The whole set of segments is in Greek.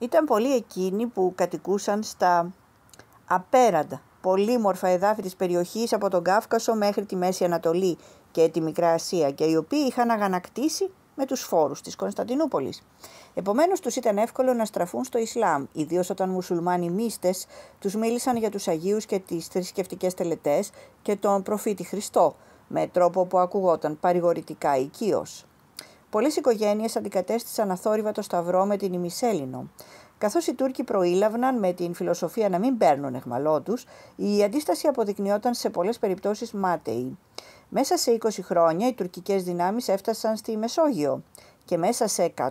Ήταν πολλοί εκείνοι που κατοικούσαν στα απέραντα πολύμορφα εδάφη της περιοχής από τον Κάφκασο μέχρι τη Μέση Ανατολή και τη Μικρά Ασία και οι οποίοι είχαν αγανακτήσει με τους φόρους της Κωνσταντινούπολης. Επομένως τους ήταν εύκολο να στραφούν στο Ισλάμ, ιδίως όταν μουσουλμάνοι μίστες τους μίλησαν για τους Αγίους και τις θρησκευτικές τελετές και τον προφήτη Χριστό, με τρόπο που ακουγόταν παρηγορητικά οικείως. Πολλές οικογένειες αντικατέστησαν αθόρυβα το σταυρό με την ημισέλινο. Καθώς οι Τούρκοι προήλαβναν με την φιλοσοφία να μην παίρνουν εχμαλό η αντίσταση αποδεικνυόταν σε πολλές περιπτώσεις μάταιη. Μέσα σε 20 χρόνια οι τουρκικές δυνάμεις έφτασαν στη Μεσόγειο και μέσα σε 150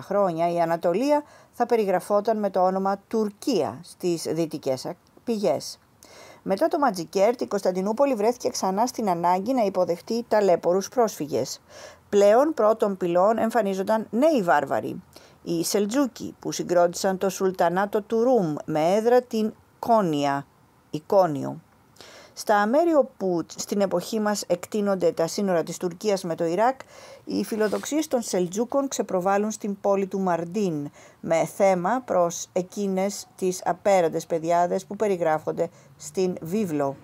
χρόνια η Ανατολία θα περιγραφόταν με το όνομα Τουρκία στις δυτικές πηγές. Μετά το Ματζικέρτ, η Κωνσταντινούπολη βρέθηκε ξανά στην ανάγκη να υποδεχτεί ταλέπορους πρόσφυγες πλέον πρώτων πυλών εμφανίζονταν νέοι βάρβαροι, οι Σελτζούκοι που συγκρότησαν το Σουλτανάτο του Ρουμ με έδρα την Κόνια, η Κόνιο. Στα μέρη όπου στην εποχή μας εκτείνονται τα σύνορα της Τουρκίας με το Ιράκ, οι φιλοδοξίες των Σελτζούκων ξεπροβάλλουν στην πόλη του Μαρντίν με θέμα προς εκείνες τις απέραντες πεδιάδες που περιγράφονται στην βίβλο.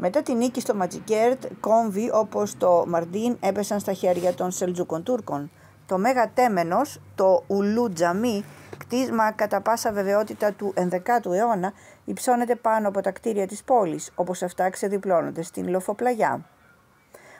Μετά την νίκη στο Ματζικέρτ, κόμβοι όπως το Μαρντίν έπεσαν στα χέρια των Σελτζούκων Τούρκων. Το Μέγα τέμενο, το Ουλού Τζαμί, κτίσμα κατά πάσα βεβαιότητα του 11ου αιώνα, υψώνεται πάνω από τα κτίρια της πόλης, όπως αυτά ξεδιπλώνονται στην Λοφοπλαγιά.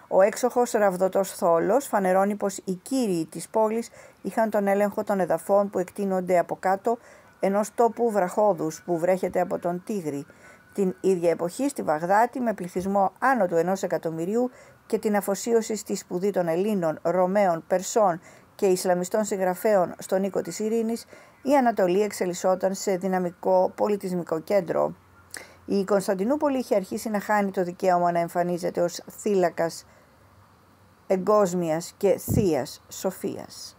Ο έξοχος ραβδοτός θόλος φανερώνει πως οι κύριοι της πόλης είχαν τον έλεγχο των εδαφών που εκτείνονται από κάτω ενός τόπου βραχώδους που βρέχεται από τον Τίγρη, την ίδια εποχή στη Βαγδάτη με πληθυσμό άνω του ενός εκατομμυρίου και την αφοσίωση στη σπουδή των Ελλήνων, Ρωμαίων, Περσών και Ισλαμιστών συγγραφέων στον οίκο της Ειρήνης, η Ανατολή εξελισσόταν σε δυναμικό πολιτισμικό κέντρο. Η Κωνσταντινούπολη είχε αρχίσει να χάνει το δικαίωμα να εμφανίζεται ως θύλακας εγκόσμιας και θείας σοφίας.